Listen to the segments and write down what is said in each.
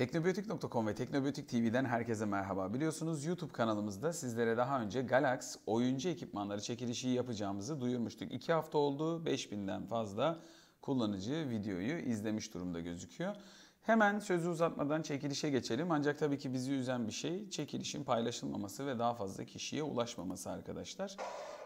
Teknobiyotik.com ve Teknobiyotik TV'den herkese merhaba. Biliyorsunuz YouTube kanalımızda sizlere daha önce Galax oyuncu ekipmanları çekilişi yapacağımızı duyurmuştuk. 2 hafta oldu 5000'den fazla kullanıcı videoyu izlemiş durumda gözüküyor. Hemen sözü uzatmadan çekilişe geçelim. Ancak tabii ki bizi üzen bir şey çekilişin paylaşılmaması ve daha fazla kişiye ulaşmaması arkadaşlar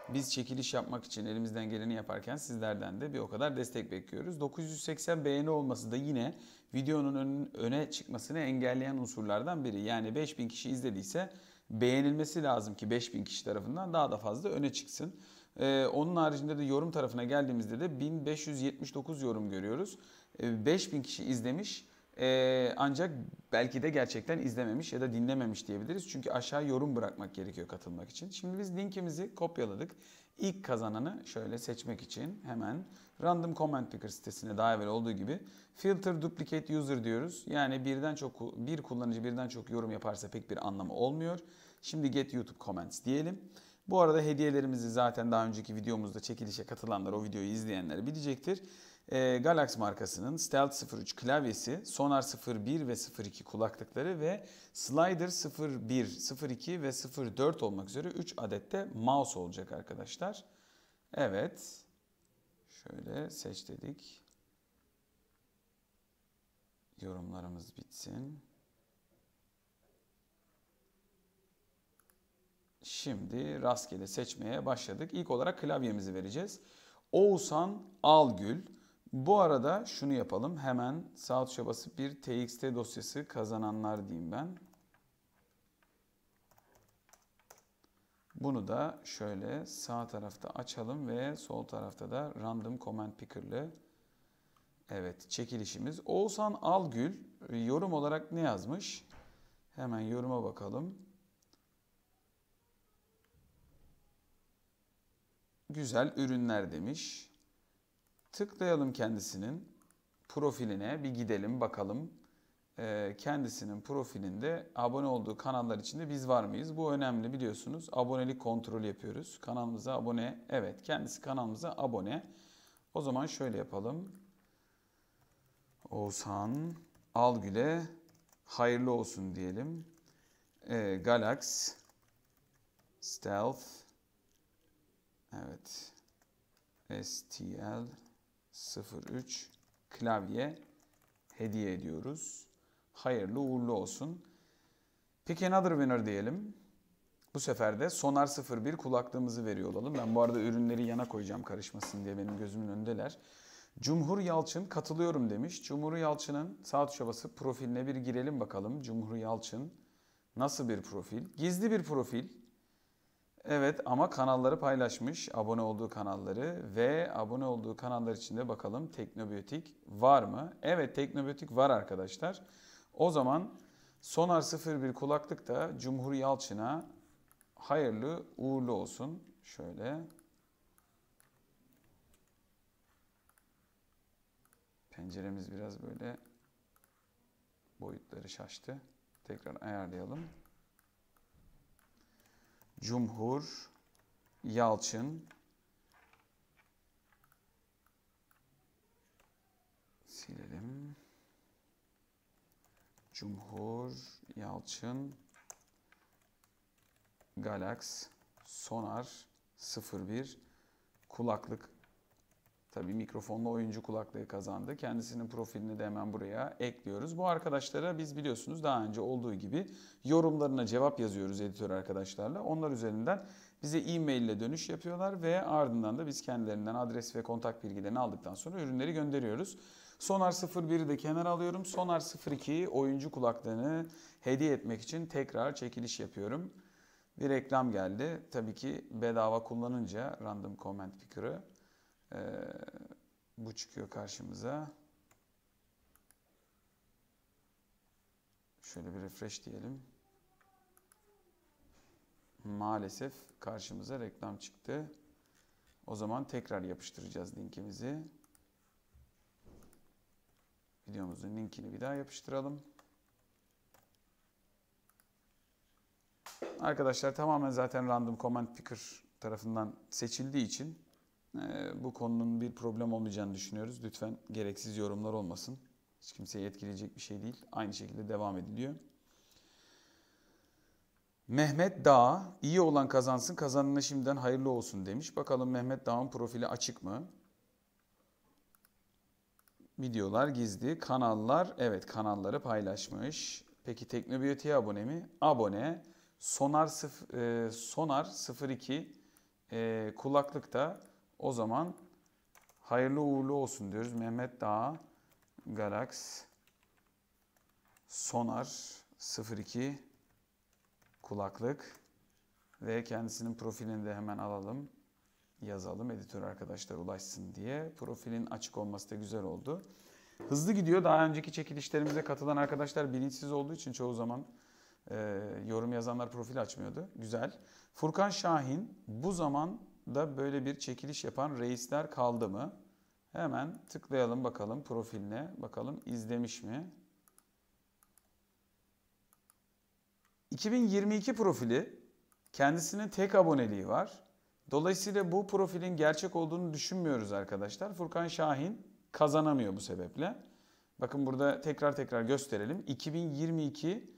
biz çekiliş yapmak için elimizden geleni yaparken sizlerden de bir o kadar destek bekliyoruz. 980 beğeni olması da yine videonun öne çıkmasını engelleyen unsurlardan biri. Yani 5000 kişi izlediyse beğenilmesi lazım ki 5000 kişi tarafından daha da fazla öne çıksın. Ee, onun haricinde de yorum tarafına geldiğimizde de 1579 yorum görüyoruz. Ee, 5000 kişi izlemiş. Ee, ancak belki de gerçekten izlememiş ya da dinlememiş diyebiliriz. Çünkü aşağı yorum bırakmak gerekiyor katılmak için. Şimdi biz linkimizi kopyaladık. İlk kazananı şöyle seçmek için hemen Random Comment Picker sitesine daha evvel olduğu gibi Filter Duplicate User diyoruz. Yani birden çok bir kullanıcı birden çok yorum yaparsa pek bir anlamı olmuyor. Şimdi Get YouTube Comments diyelim. Bu arada hediyelerimizi zaten daha önceki videomuzda çekilişe katılanlar, o videoyu izleyenler bilecektir e, ee, Galax markasının Stealth 03 klavyesi, Sonar 01 ve 02 kulaklıkları ve Slider 01, 02 ve 04 olmak üzere 3 adette mouse olacak arkadaşlar. Evet. Şöyle seç dedik. Yorumlarımız bitsin. Şimdi rastgele seçmeye başladık. İlk olarak klavyemizi vereceğiz. Oğuzhan Algül bu arada şunu yapalım. Hemen sağ tuşa basıp bir txt dosyası kazananlar diyeyim ben. Bunu da şöyle sağ tarafta açalım ve sol tarafta da random comment picker'lı evet çekilişimiz. Oğuzhan Algül yorum olarak ne yazmış? Hemen yoruma bakalım. Güzel ürünler demiş. Tıklayalım kendisinin profiline bir gidelim bakalım. E, kendisinin profilinde abone olduğu kanallar içinde biz var mıyız? Bu önemli biliyorsunuz. Abonelik kontrolü yapıyoruz. Kanalımıza abone. Evet kendisi kanalımıza abone. O zaman şöyle yapalım. Oğuzhan Algül'e hayırlı olsun diyelim. E, Galax Stealth Evet. STL 03 klavye hediye ediyoruz. Hayırlı uğurlu olsun. Pick another winner diyelim. Bu sefer de Sonar 01 kulaklığımızı veriyor olalım. Ben bu arada ürünleri yana koyacağım karışmasın diye benim gözümün önündeler. Cumhur Yalçın katılıyorum demiş. Cumhur Yalçın'ın sağ tuşa basıp profiline bir girelim bakalım. Cumhur Yalçın nasıl bir profil? Gizli bir profil. Evet ama kanalları paylaşmış. Abone olduğu kanalları ve abone olduğu kanallar içinde bakalım teknobiyotik var mı? Evet teknobiyotik var arkadaşlar. O zaman Sonar 01 kulaklık da Cumhur Yalçın'a hayırlı uğurlu olsun. Şöyle Penceremiz biraz böyle boyutları şaştı. Tekrar ayarlayalım. Cumhur Yalçın silelim. Cumhur Yalçın Galax Sonar 01 kulaklık Tabii mikrofonlu oyuncu kulaklığı kazandı. Kendisinin profilini de hemen buraya ekliyoruz. Bu arkadaşlara biz biliyorsunuz daha önce olduğu gibi yorumlarına cevap yazıyoruz editör arkadaşlarla. Onlar üzerinden bize e-mail ile dönüş yapıyorlar ve ardından da biz kendilerinden adres ve kontak bilgilerini aldıktan sonra ürünleri gönderiyoruz. Sonar 01'i de kenara alıyorum. Sonar 02 oyuncu kulaklığını hediye etmek için tekrar çekiliş yapıyorum. Bir reklam geldi. Tabii ki bedava kullanınca random comment picker'ı ee, bu çıkıyor karşımıza. Şöyle bir refresh diyelim. Maalesef karşımıza reklam çıktı. O zaman tekrar yapıştıracağız linkimizi. Videomuzun linkini bir daha yapıştıralım. Arkadaşlar tamamen zaten random comment picker tarafından seçildiği için ee, bu konunun bir problem olmayacağını düşünüyoruz. Lütfen gereksiz yorumlar olmasın. Hiç kimseyi etkileyecek bir şey değil. Aynı şekilde devam ediliyor. Mehmet Dağ, iyi olan kazansın, kazanına şimdiden hayırlı olsun demiş. Bakalım Mehmet Dağ'ın profili açık mı? Videolar gizli, kanallar, evet kanalları paylaşmış. Peki Teknobiyoti'ye abone mi? Abone. Sonar, sıf, e, Sonar 02 e, kulaklıkta o zaman hayırlı uğurlu olsun diyoruz. Mehmet Dağ Galax Sonar 02 kulaklık ve kendisinin profilini de hemen alalım. Yazalım editör arkadaşlar ulaşsın diye. Profilin açık olması da güzel oldu. Hızlı gidiyor. Daha önceki çekilişlerimize katılan arkadaşlar bilinçsiz olduğu için çoğu zaman e, yorum yazanlar profil açmıyordu. Güzel. Furkan Şahin bu zaman da böyle bir çekiliş yapan reisler kaldı mı? Hemen tıklayalım bakalım profiline. Bakalım izlemiş mi? 2022 profili kendisinin tek aboneliği var. Dolayısıyla bu profilin gerçek olduğunu düşünmüyoruz arkadaşlar. Furkan Şahin kazanamıyor bu sebeple. Bakın burada tekrar tekrar gösterelim. 2022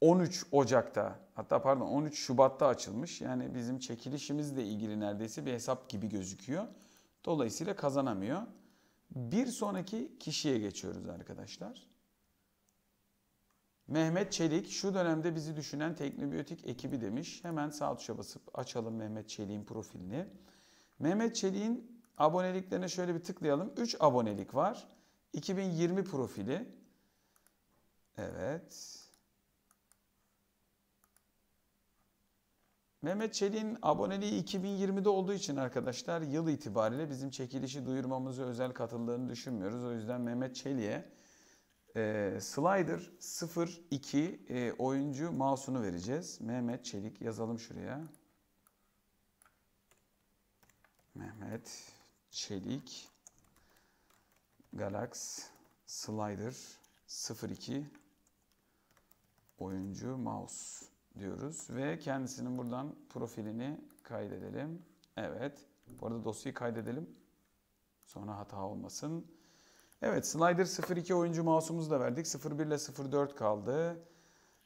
13 Ocak'ta hatta pardon 13 Şubat'ta açılmış. Yani bizim çekilişimizle ilgili neredeyse bir hesap gibi gözüküyor. Dolayısıyla kazanamıyor. Bir sonraki kişiye geçiyoruz arkadaşlar. Mehmet Çelik şu dönemde bizi düşünen teknobiyotik ekibi demiş. Hemen sağ tuşa basıp açalım Mehmet Çelik'in profilini. Mehmet Çelik'in aboneliklerine şöyle bir tıklayalım. 3 abonelik var. 2020 profili. Evet. Mehmet Çelik'in aboneliği 2020'de olduğu için arkadaşlar yıl itibariyle bizim çekilişi duyurmamızı özel katıldığını düşünmüyoruz. O yüzden Mehmet Çelik'e e, Slider 02 e, oyuncu mouse'unu vereceğiz. Mehmet Çelik yazalım şuraya. Mehmet Çelik Galax Slider 02 oyuncu mouse diyoruz ve kendisinin buradan profilini kaydedelim. Evet. Bu arada dosyayı kaydedelim. Sonra hata olmasın. Evet Slider 02 oyuncu mouse'umuzu da verdik. 01 ile 04 kaldı.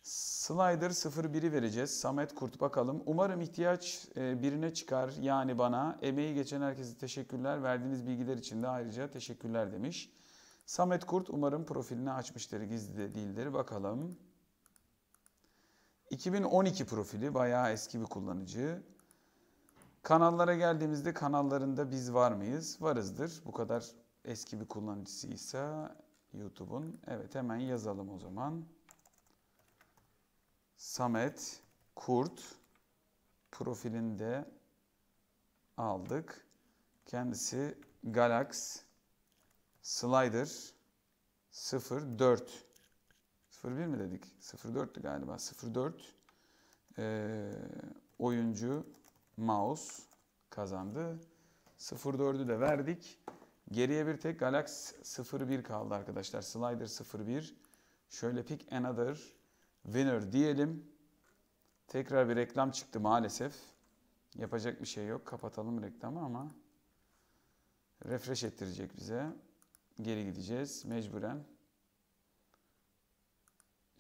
Slider 01'i vereceğiz. Samet Kurt bakalım. Umarım ihtiyaç e, birine çıkar yani bana. Emeği geçen herkese teşekkürler. Verdiğiniz bilgiler için de ayrıca teşekkürler demiş. Samet Kurt umarım profilini açmıştır, gizli de değildir. Bakalım. 2012 profili bayağı eski bir kullanıcı. Kanallara geldiğimizde kanallarında biz var mıyız? Varızdır. Bu kadar eski bir kullanıcısıysa YouTube'un. Evet hemen yazalım o zaman. Samet Kurt profilinde aldık. Kendisi Galax Slider 04 01 mi dedik? 04'tü galiba. 04 e, oyuncu mouse kazandı. 04'ü de verdik. Geriye bir tek Galaxy 01 kaldı arkadaşlar. Slider 01. Şöyle pick another winner diyelim. Tekrar bir reklam çıktı maalesef. Yapacak bir şey yok. Kapatalım reklamı ama refresh ettirecek bize. Geri gideceğiz mecburen.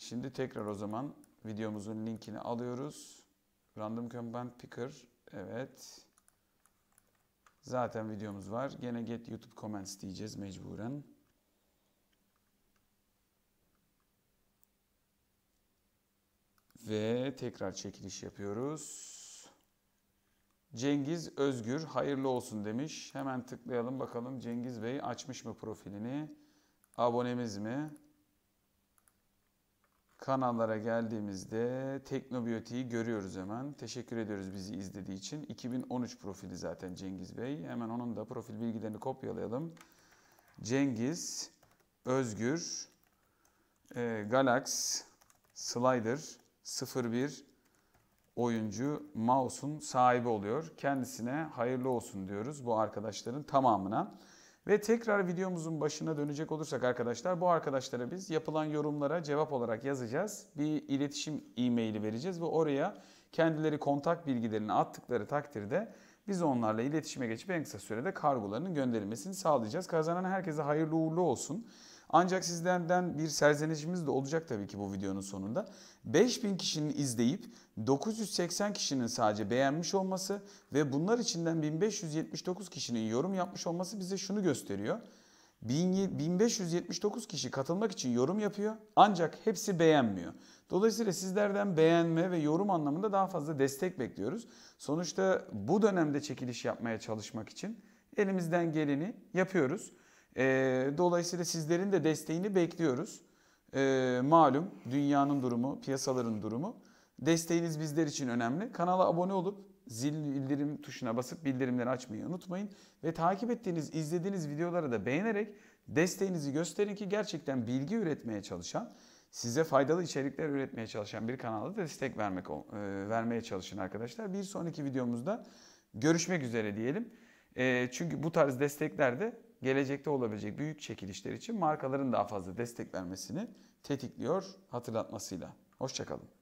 Şimdi tekrar o zaman videomuzun linkini alıyoruz. Random Command Picker. Evet. Zaten videomuz var. Gene Get YouTube Comments diyeceğiz mecburen. Ve tekrar çekiliş yapıyoruz. Cengiz Özgür hayırlı olsun demiş. Hemen tıklayalım bakalım Cengiz Bey açmış mı profilini? Abonemiz mi? kanallara geldiğimizde Teknobiyotik'i görüyoruz hemen. Teşekkür ediyoruz bizi izlediği için. 2013 profili zaten Cengiz Bey. Hemen onun da profil bilgilerini kopyalayalım. Cengiz, Özgür, e, Galax, Slider, 01 oyuncu mouse'un sahibi oluyor. Kendisine hayırlı olsun diyoruz bu arkadaşların tamamına. Ve tekrar videomuzun başına dönecek olursak arkadaşlar bu arkadaşlara biz yapılan yorumlara cevap olarak yazacağız. Bir iletişim e-maili vereceğiz ve oraya kendileri kontak bilgilerini attıkları takdirde biz onlarla iletişime geçip en kısa sürede kargolarının gönderilmesini sağlayacağız. Kazanan herkese hayırlı uğurlu olsun. Ancak sizlerden bir serzenişimiz de olacak tabii ki bu videonun sonunda. 5000 kişinin izleyip 980 kişinin sadece beğenmiş olması ve bunlar içinden 1579 kişinin yorum yapmış olması bize şunu gösteriyor. 1579 kişi katılmak için yorum yapıyor ancak hepsi beğenmiyor. Dolayısıyla sizlerden beğenme ve yorum anlamında daha fazla destek bekliyoruz. Sonuçta bu dönemde çekiliş yapmaya çalışmak için elimizden geleni yapıyoruz. E, dolayısıyla sizlerin de desteğini bekliyoruz. E, malum dünyanın durumu, piyasaların durumu. Desteğiniz bizler için önemli. Kanala abone olup zil bildirim tuşuna basıp bildirimleri açmayı unutmayın. Ve takip ettiğiniz, izlediğiniz videoları da beğenerek desteğinizi gösterin ki gerçekten bilgi üretmeye çalışan, size faydalı içerikler üretmeye çalışan bir kanalda destek vermek e, vermeye çalışın arkadaşlar. Bir sonraki videomuzda görüşmek üzere diyelim. E, çünkü bu tarz destekler de gelecekte olabilecek büyük çekilişler için markaların daha fazla destek vermesini tetikliyor hatırlatmasıyla. Hoşçakalın.